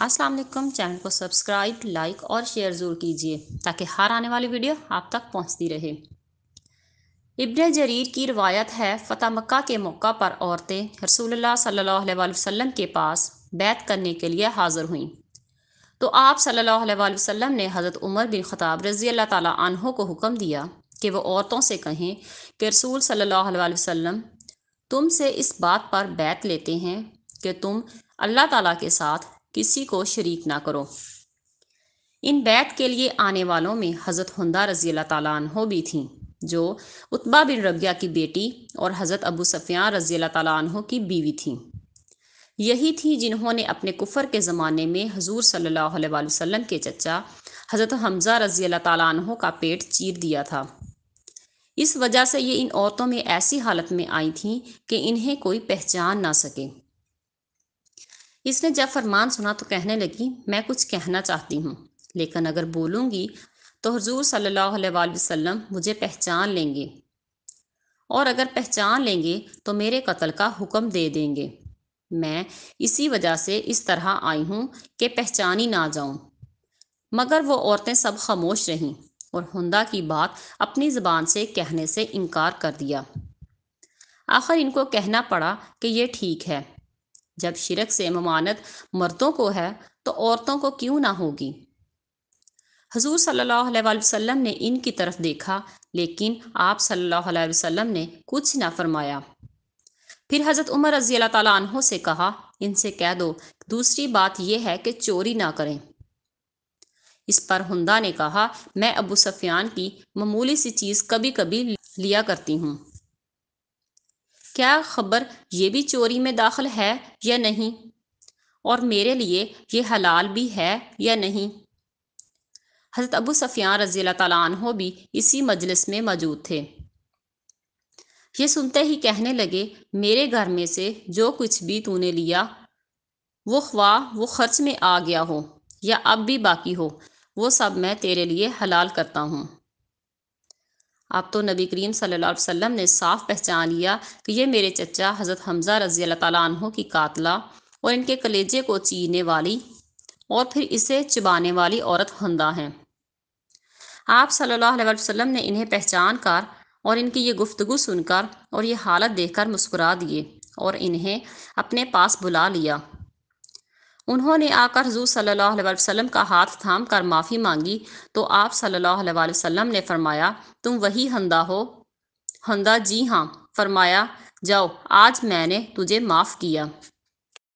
अस्सलाम वालेकुम चैनल को सब्सक्राइब लाइक और शेयर ज़रूर कीजिए ताकि हर आने वाली वीडियो आप तक पहुंचती रहे इब्न जरीर की रवायत है फ़तह मक्का के मौका पर औरतें रसूलुल्लाह सल्लल्लाहु अलैहि वसल्लम के पास बैत करने के लिए हाज़िर हुईं तो आप सल्लल्लाहु अलैहि वसल्लम ने हज़रत उमर बिन ख़ताब रज़ी अल्लाह तहों को हुक्म दिया कि वह औरतों से कहें कि रसूल सल्लल्लाहु अलैहि वसल्लम तुम से इस बात पर बैत लेते हैं कि तुम अल्लाह ताला के साथ किसी को शरीक ना करो इन बैत के लिए आने वालों में हज़रत हंदा रजी अल्लाह तहो भी थीं जो उत्बा बिन रबिया की बेटी और हज़रत अबू सफ़ियान रजी अल्लाह की बीवी थीं यही थी जिन्होंने अपने कुफर के ज़माने में हजूर सल्लल्लाहु अलैहि वसल्लम के चचा हज़रत हमज़ा रजी अल्लाह का पेट चीर दिया था इस वजह से ये इन औरतों में ऐसी हालत में आई थीं कि इन्हें कोई पहचान ना सके इसने जब फरमान सुना तो कहने लगी मैं कुछ कहना चाहती हूँ लेकिन अगर बोलूँगी तो हजूर सल्ला वसम मुझे पहचान लेंगे और अगर पहचान लेंगे तो मेरे कत्ल का हुक्म दे देंगे मैं इसी वजह से इस तरह आई हूँ कि पहचानी ना जाऊँ मगर वो औरतें सब खामोश रहीं और हुंदा की बात अपनी ज़बान से कहने से इनकार कर दिया आखिर इनको कहना पड़ा कि ये ठीक है जब शिरक से ममानत मर्दों को है तो औरतों को क्यों ना होगी हजूर सल्लल्लाहु ने इनकी तरफ देखा लेकिन आप सल्लल्लाहु ने कुछ ना फरमाया फिर हज़रत उमर रजी अल्लाह तहों से कहा इनसे कह दो दूसरी बात यह है कि चोरी ना करें इस पर हुंदा ने कहा मैं अबू सफियान की मामूली सी चीज़ कभी कभी लिया करती हूँ क्या खबर ये भी चोरी में दाखिल है या नहीं और मेरे लिए ये हलाल भी है या नहीं हज़रत अबू सफियान रज़ी तु भी इसी मजलिस में मौजूद थे ये सुनते ही कहने लगे मेरे घर में से जो कुछ भी तूने लिया वो ख्वा वो खर्च में आ गया हो या अब भी बाकी हो वो सब मैं तेरे लिए हलाल करता हूँ आप तो नबी करीम सल्लल्लाहु अलैहि वसल्लम ने साफ पहचान लिया कि ये मेरे चचा हज़रत हमज़ा रज़ी अल्लाह तहों की कातला और इनके कलेजे को चीरने वाली और फिर इसे चुबाने वाली औरत हंदा हैं आप सल्लल्लाहु अलैहि वसल्लम ने इन्हें पहचान कर और इनकी ये गुफ्तगु सुनकर और ये हालत देखकर मुस्कुरा दिए और इन्हें अपने पास बुला लिया उन्होंने आकर हजू सल्लल्लाहु वसम का हाथ थाम कर माफ़ी मांगी तो आप सल्ला वसम ने फरमाया तुम वही हंदा हो हंदा जी हाँ फरमाया जाओ आज मैंने तुझे माफ़ किया